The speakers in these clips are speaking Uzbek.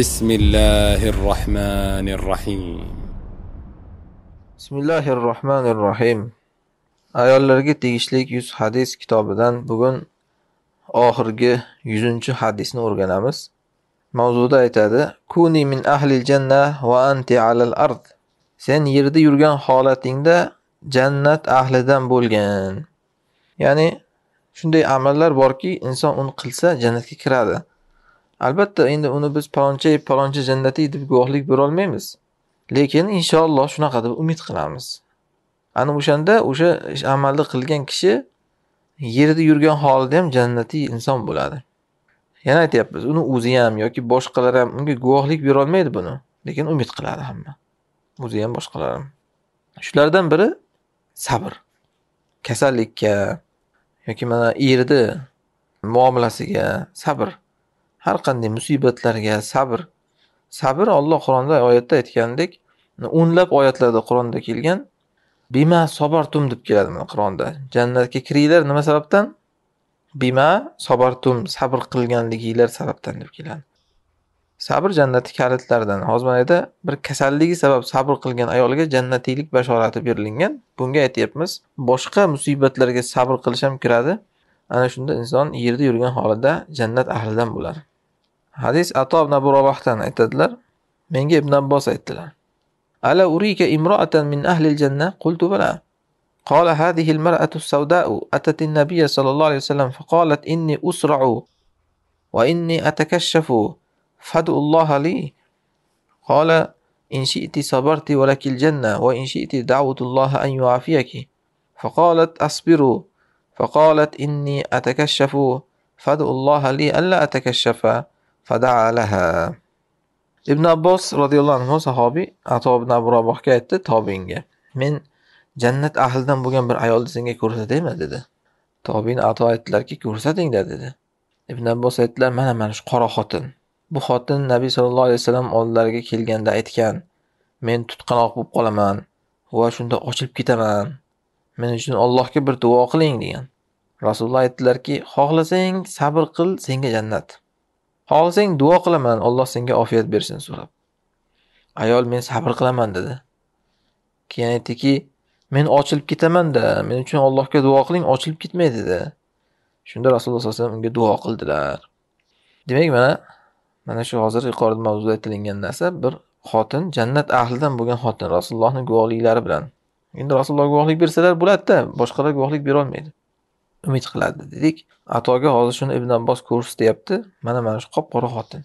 بسم الله الرحمن الرحيم بسم الله الرحمن الرحيم ayollarga tegishli 100 hadis kitobidan bugun oxirgi 100-chi hadisni o'rganamiz mavzuda aytadi kuni min ahli janna va anti alal ard sen yerda yurgan holatingda jannat ahlidan bo'lgin ya'ni shunday amallar borki inson uni qilsa jannatga kiradi Albatta, endi uni biz palonchi palonchi jannati deb guvohlik bera olmaymiz. Lekin inshaalloh shunaqa deb umid qilamiz. Ana o'shanda o'sha amalni qilgan kishi yerda yurgan holida ham jannatiy inson bo'ladi. Yana aytyapmiz, uni o'zi ham yoki boshqalar ham unga guvohlik bera olmaydi buni, lekin umid qiladi hamma. O'zi ham boshqalar ham. Shulardan biri sabr. Kasallikka yoki mana erni muomalasiga sabr har qanday musibatlarga sabr sabr Alloh Qur'onda oyatda aytgandek o'nlab oyatlarda Qur'onda kelgan bima sobartum deb keladi mana Qur'onda jannatga kiringlar nima sababdan bima sobartum sabr qilganliginglar sababdan deb keladi sabr jannatni kalitlaridan hozir mana bir kasalligi sabab sabr qilgan ayolga jannatiylik bashorati berilgan bunga aytyapmiz boshqa musibatlarga sabr qilish ham kiradi ana shunda inson yerda yurgan holida jannat ahlidan bo'ladi hadis ato ibn abu robohdan aytadilar menga ibn abbos aytdilar ala urika imroatan min ahli janna qultu bala قال هذه المرأة السوداء أتت النبي صلى الله عليه وسلم فقالت إني أسرع وإني أتكشف فادعوا الله لي قال إن شئت صبرت ولك الجنة وإن شئت دعوت الله أن يعافيك فقالت أصبروا فقالت إني أتكشف فادعوا الله لي ألا أتكشف فدعا لها ibn abbos roziyallohu anhu sahobiy ato ibn abu rabohga aytdi tobinga men jannat ahlidan bo'lgan bir ayolni senga ko'rsatayman dedi tobin ato aytdilarki ko'rsatinglar dedi ibn abbos aytdilar mana mana shu qora xotin bu xotin nabiy sollallohu alayhi vasallam oldilariga kelganda aytgan men tutqanoq bo'lib qolaman va shunda ochilib ketaman men uchun allohga bir duo qiling degan rasululloh aytdilarki xohlasang sabr qil senga jannat Xohlasang duo qilaman, Alloh senga ofiyat bersin so'rab. Ayol men sabr qilaman dedi. Keyin aytdiki, men ochilib ketaman men uchun Allohga duo qiling, ochilib ketmay dedi. Shunda Rasululloh sallallohu alayhi vasallam unga duo qildilar. Demak, mana mana shu hozir yuqorida mavzuda aytilgan narsa bir xotin jannat ahlidan bo'lgan xotin Rasulullohning guvohliklari bilan. Endi Rasululloh guvohlik bersalar bo'ladi-da, boshqalar guvohlik bera olmaydi. umid qiladi dedik. Atoga hozir shuni Ibn Abbos ko'rsatyapti. Mana mana shu qop-qora xotin.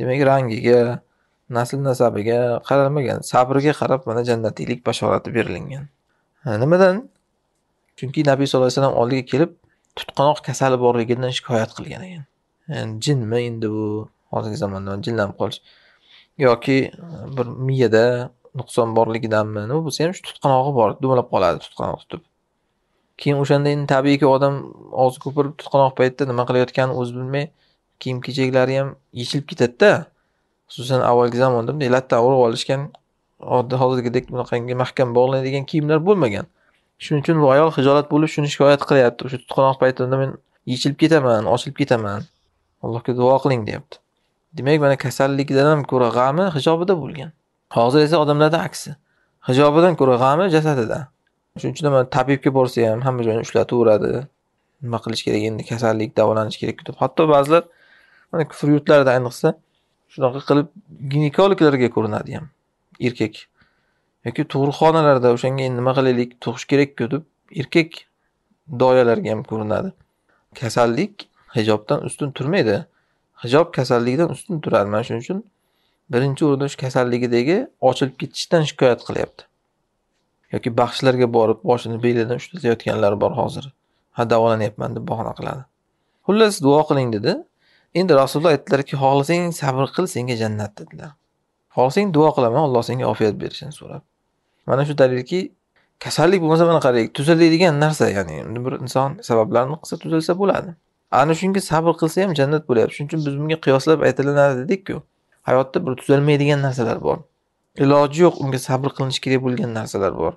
Demak, rangiga, nasl nasabiga qaralmagan, sabriga qarab mana jannatiylik bashorati berilgan. Nimadan? Chunki Nabiy sollallohu alayhi vasallam oldiga kelib tutqanoq kasali borligidan shikoyat qilgan ekan. jinmi endi bu hozirgi zamonda jinlanib qolish yoki bir miyada nuqson borligidanmi? Nima bo'lsa ham shu tutqanog'i bor, dumalab qoladi tutqanoq tutib. Keyin o'shanda endi tabiiyki odam og'zi ko'pirib tutqanoq paytda nima qilayotganini o'zi bilmay kiyim-kechaklari ham yechilib ketadida Xususan avvalgi zamonda bunday latta urib olishgan oddiy hozirgidek bunaqangi mahkam bog'lanadigan kiyimlar bo'lmagan. Shuning uchun bu ayol hijolat bo'lib shuni shikoyat qilyapti. O'sha tutqanoq paytimda men yechilib ketaman, ochilib ketaman. Allohga duo qiling deyapti. Demak, mana kasallikdan ham ko'ra g'ami hijobida bo'lgan. Hozir esa odamlarda aksi. Hijobidan ko'ra g'ami jasadida. Shuning uchun man tabibga borsa ham hamma joyni ushlataveradi. Nima qilish kerak endi kasallik davolanish kerak deb. Hatto ba'zilar mana kufr yurtlarida ayniqsa shunaqa qilib ginekologlarga ko'rinadi ham erkak. Yoki tug'ruqxonalarda o'shanga endi nima qilaylik, tug'ish kerak-ku deb erkak doyalarga ham ko'rinadi. Kasallik hijobdan ustun turmaydi. Hijob kasallikdan ustun turadi Mana shuning uchun birinchi o'rinda shu kasalligidagi ochilib ketishdan shikoyat qilyapti. yoki baxshilarga borib boshini belidan ushlatayotganlar bor hozir ha davolanyapman deb bahona qiladi xullas duo qiling dedi endi rasululloh aytdilarki xohlasang sabr qil senga jannat dedilar xohlasang duo qilaman alloh senga ofiyat berishini so'rab mana shu dalilki kasallik bo'lmasa mana qarang tuzaladigan narsa ya'ni bir inson sabablarni qilsa tuzalsa bo'ladi ana shunga sabr qilsa ham jannat bo'lyapti shuning uchun biz bunga qiyoslab aytilinadi dedikku hayotda bir tuzalmaydigan narsalar bor iloji yo'q unga sabr qilinishi kerak bo'lgan narsalar bor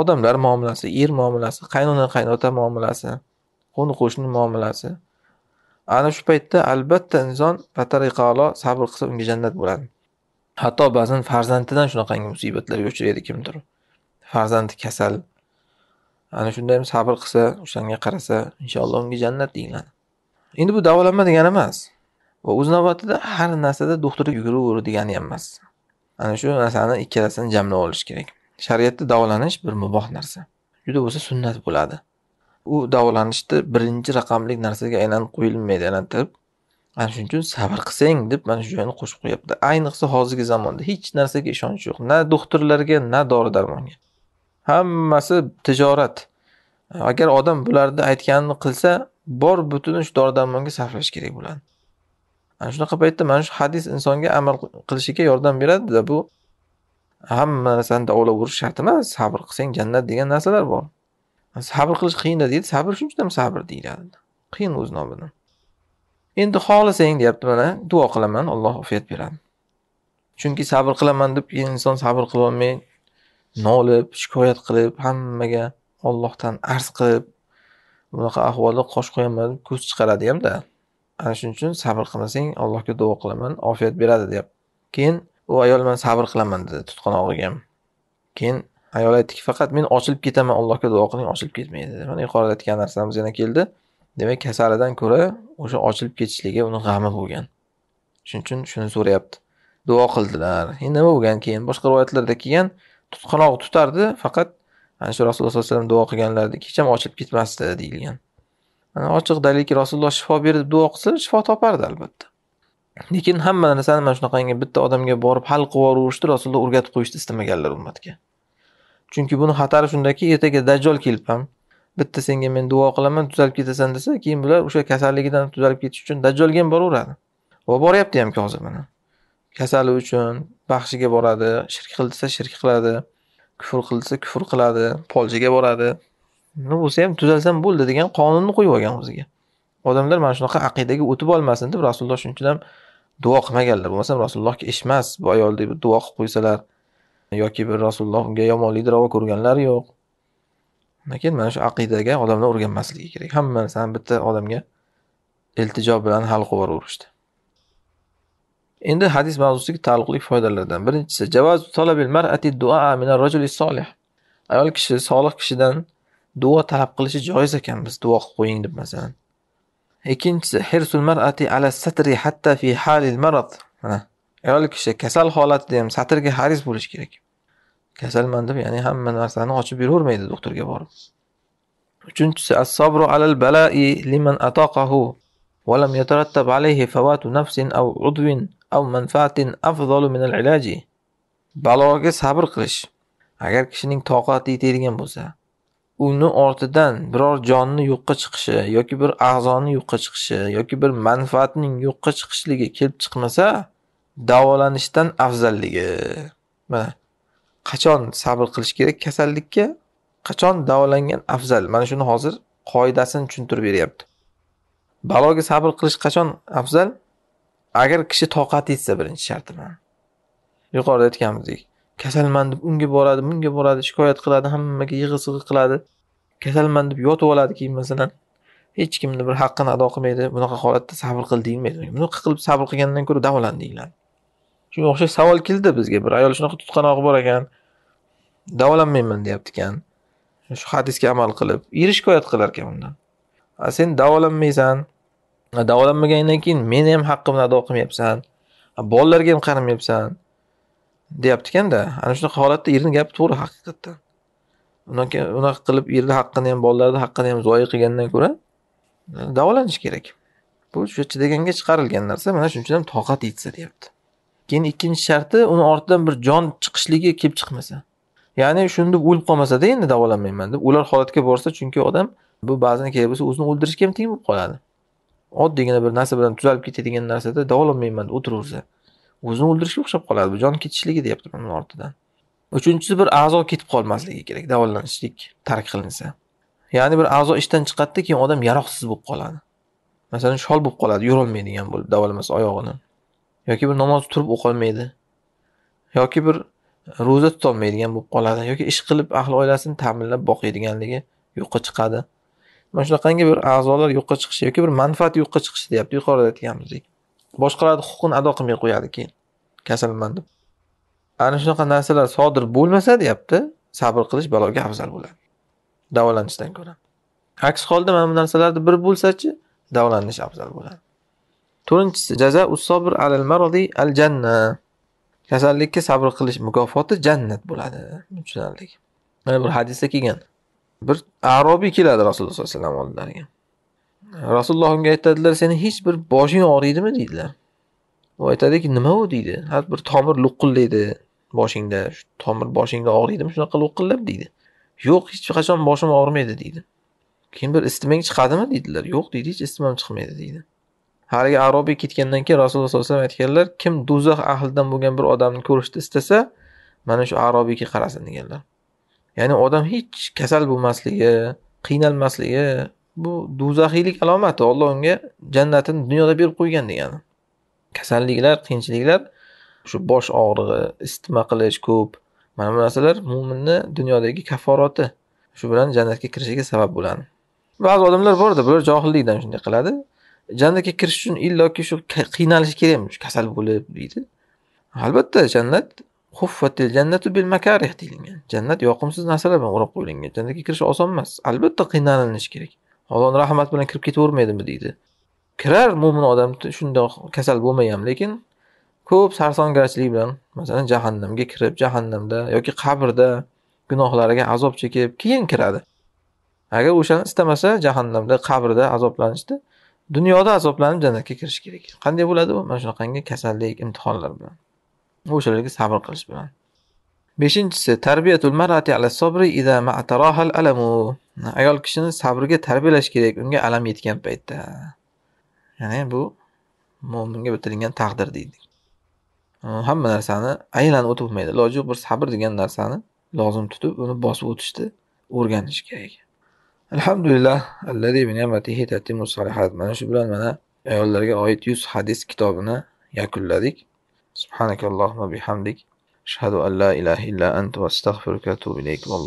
odamlar muomalasi er muomalasi qaynona qaynota muomalasi qo'ni qo'shni muomalasi ana shu paytda albatta inson batariqalo sabr qilsa unga jannat bo'ladi hatto ba'zan farzandidan shunaqangi musibatlarga uchraydi kimdir farzandi kasal ana shunda ham sabr qilsa o'shanga qarasa inshaalloh unga jannat deyiladi endi bu davolanma degani emas va o'z navbatida har narsada doktorga yuguraver degani ham emas ana shu narsani ikkalasini jamlab olish kerak shariatda davolanish bir muboh narsa juda bo'lsa sunnat bo'ladi u davolanishni birinchi raqamli narsaga aylanib qo'yilmaydi aylantirib ana shuning uchun sabr qilsang deb mana shu joyini qo'shib qo'yapti ayniqsa hozirgi zamonda hech narsaga ishonch yo'q na doktorlarga na dori darmonga hammasi tijorat agar odam bularni aytganini qilsa bor butun shu dori darmonga sarflash kerak bo'ladi ana shunaqa paytda mana shu hadis insonga amal qilishiga yordam beradida bu hamma narsani davolaverish shart emas sabr qilsang jannat degan narsalar bor sabr qilish qiyinda deydi sabr shuncha ham sabr deyiladi qiyin o'z nomidan endi xohlasang deyapti mana duo qilaman alloh ofiyat beradi chunki sabr qilaman deb keyin inson sabr qilolmay nolib shikoyat qilib hammaga ollohdan arz qilib bunaqa ahvolda qosh qo'yaman deb ko'z chiqaradi hamda Ana shuning uchun sabr qilmasang, Allohga duo qilaman, ofiyat beradi deb. Keyin u ayol man sabr qilaman dedi tutqan ham Keyin ayol aytdiki, faqat men ochilib ketaman, Allohga duo qiling, ochilib ketmaydi. Mana yuqorida aytgan narsamiz yana keldi. Demak, kasalidan ko'ra o'sha ochilib ketishligi uni g'ami bo'lgan. Shuning uchun shuni so'rayapti. Duo qildilar. Endi nima bo'lgan? Keyin boshqa rivoyatlarda kelgan tutqanoq tutardi, faqat ana shu Rasululloh sollallohu alayhi vasallam duo qilganlarida ham ochilib ketmasdi deyilgan. ochiq dalilki rasululloh shifo ber deb duo qilsa shifo topardi albatta lekin hamma narsani mana shunaqangi bitta odamga borib hal qilib yuborishni rasululloh o'rgatib qo'yishni istamaganlar ummatga chunki buni xatari shundaki ertaga dajjol kelib ham bitta senga men duo qilaman tuzalib ketasan desa keyin bular o'sha kasalligidan tuzalib ketish uchun dajjolga ham boraveradi va boryapti ham hozir mana kasali uchun baxshiga boradi shirk qil desa shirk qiladi kufr qil desa kufr qiladi polchiga boradi nima bo'lsa ham tuzalsam bo'ldi degan qonunni qo'yib olgan o'ziga odamlar mana shunaqa aqidaga o'tib olmasin deb rasululloh shuning uchun ham duo qilmaganlar bo'lmasam rasulullohga emas bu ayoldek duo qilib qo'ysalar yoki bir rasululloh unga yomonlikni ravo ko'rganlari yo'q lekin mana shu aqidaga odamlar o'rganmasligi kerak hamma narsani bitta odamga iltijo bilan hal qilib yuboraverishdi endi hadis mavzusiga taalluqli foydalardan birinchisi javazu talabil mar'ati du'a solih ayol kishi solih kishidan duo talab qilishi joiz ekan biz duo qilib qo'ying deb masalan ikkinchisi hirsul mar'ati ala satri hatta fi halil marad mana ayol kishi kasal holatida ham satrga haris bo'lishi kerak kasalman deb ya'ni hamma narsani ochib yuravermaydi doktorga borib uchinchisi as sabru alal balai liman ataqahu ولم يترتب عليه فوات نفس أو عضو أو منفعة أفضل من العلاج baloga sabr qilish agar kishining toqati yetadigan bo'lsa uni ortidan biror jonni yo'qqa chiqishi yoki bir a'zoni yo'qqa chiqishi yoki bir manfaatning yo'qqa chiqishligi kelib chiqmasa davolanishdan afzalligi mana qachon sabr qilish kerak kasallikka qachon davolangan afzal mana shuni hozir qoidasini tushuntirib beryapti baloga sabr qilish qachon afzal agar kishi toqati yetsa birinchi sharti bilan yuqorida aytganimizdek kasalman deb unga boradi bunga boradi shikoyat qiladi hammaga yig'i sig'i qiladi kasalman deb yotib oladi keyin masalan hech kimni bir haqqini ado qilmaydi bunaqa holatda sabr qil deyilmaydi bunaqa qilib sabr qilgandan ko'ra davolan deyiladi shunga o'xshash savol keldi bizga bir ayol shunaqa tutqanog'i bor ekan davolanmayman deyapti ekan shu hadisga amal qilib eri shikoyat qilar ekan undan a sen davolanmaysan davolanmagandan keyin meni ham haqqimni ado qilmayapsan bolalarga ham qaramayapsan deyapti ekanda ana shunaqa holatda erni gapi to'g'ri haqiqatdan undan keyin unaqa qilib erni haqqini ham bolalarni haqqini ham zoya qilgandan ko'ra e, davolanish kerak bu o'sha chidaganga chiqarilgan narsa mana shuning uchun ham toqat yetsa deyapti keyin ikkinchi sharti uni ortidan bir jon chiqishligi kelib chiqmasa ya'ni shunda o'lib qolmasada endi davolanmayman deb ular holatga borsa chunki odam bu ba'zan kerak bo'lsa o'zini o'ldirishga ham teng bo'lib qoladi oddiygina bir narsa bilan tuzalib ketadigan narsada davolanmayman deb o'tiraversa o'zini o'ldirishga o'xshab qoladi bu jon ketishligi deyaptiman uni ortidan uchinchisi bir a'zo ketib qolmasligi kerak davolanishlik tark qilinsa ya'ni bir a'zo ishdan chiqadida keyin odam yaroqsiz bo'lib qoladi masalan shol bo'lib qoladi yurolmaydigan bo'lib davolamasa oyog'ini yoki bir namoz turib o'qolmaydi yoki bir ro'za tutolmaydigan bo'lib qoladi yoki ish qilib ahli oilasini ta'minlab boqiydiganligi yo'qqa chiqadi mana shunaqangi bir a'zolar yo'qqa chiqishi yoki bir manfaat yo'qqa chiqishi deyapti yuqorida aytganimizdek boshqalarni huquqini ado qilmay qo'yadi keyin kasalman deb ana shunaqa narsalar sodir bo'lmasa deyapti sabr qilish baloga afzal bo'ladi davolanishdan ko'ra aks holda mana bu narsalarni bir bo'lsachi davolanish afzal bo'ladi to'rtinchisi jaza usobir alal marodi al janna kasallikka sabr qilish mukofoti jannat bo'ladi tushunarli mana bir hadisda kelgan bir arobiy keladi rasululloh sollallohu alayhi vasallam oldilariga rasululloh unga aytadilar seni hech bir boshing og'riydimi deydilar u aytadiki nima u deydi har bir tomir lo'qillaydi boshingda shu tomir boshingda og'riydimi shunaqa lo'qillab deydi yo'q hech qachon boshim og'rimaydi deydi keyin bir isitmang chiqadimi deydilar yo'q deydi hech isitmam chiqmaydi deydi haligi arobiy ketgandan keyin rasululloh sallallohu alayhi vasallam aytganlar kim do'zax ahlidan bo'lgan bir odamni ko'rishni istasa mana shu arobiyga qarasin deganlar ya'ni odam hech kasal bo'lmasligi qiynalmasligi bu do'zaxiylik alomati olloh unga jannatini dunyoda berib qo'ygan degani. Kasalliklar, qiyinchiliklar, shu bosh og'rig'i, isitma qilish ko'p, mana bu narsalar mo'minni dunyodagi kaforati shu bilan jannatga kirishiga sabab bo'ladi. Ba'zi odamlar borda, bular johillikdan shunday qiladi. Jannatga kirish uchun illoki shu qiynalishi kerakmi, shu kasal bo'lib deydi. Albatta, jannat huffatil jannatu bil makarih deyilgan. Jannat yoqimsiz narsalar bilan o'rab qo'yilgan. Jannatga kirish oson emas. Albatta qiynalinishi kerak. ollohni rahmat bilan kirib ketavermaydimi deydi. Kirar mo'min odam shundoq kasal bo'lmay ham, lekin ko'p sarsongarchilik bilan, masalan, jahannamga kirib, jahannamda yoki qabrda gunohlariga azob chekib, keyin kiradi. Agar o'shani istamasa, jahannamda, qabrda azoblanishdi, dunyoda azoblanib jannatga kirish kerak. Qanday bo'ladi u? Mana shunaqangi kasallik, imtihonlar bilan. O'shalarga sabr qilish bilan. beshinchisi tarbiyatul marati ala sabri ida ma'tarahal alamu ayol kishini sabrga tarbiyalash kerak unga alam yetgan paytda ya'ni bu mo'minga bitirilgan taqdir deydi hamma narsani aylan o'tib bo'lmaydi iloji yo'q bir sabr degan narsani lozim tutib uni bosib o'tishni o'rganish kerak alhamdulillah allazi ni'matihi tatimmu solihat mana shu bilan mana ayollarga oid yuz hadis kitobini yakunladik subhanakallohumma bihamdik أشهد أن لا إله إلا أنت وأستغفرك وأتوب إليك والله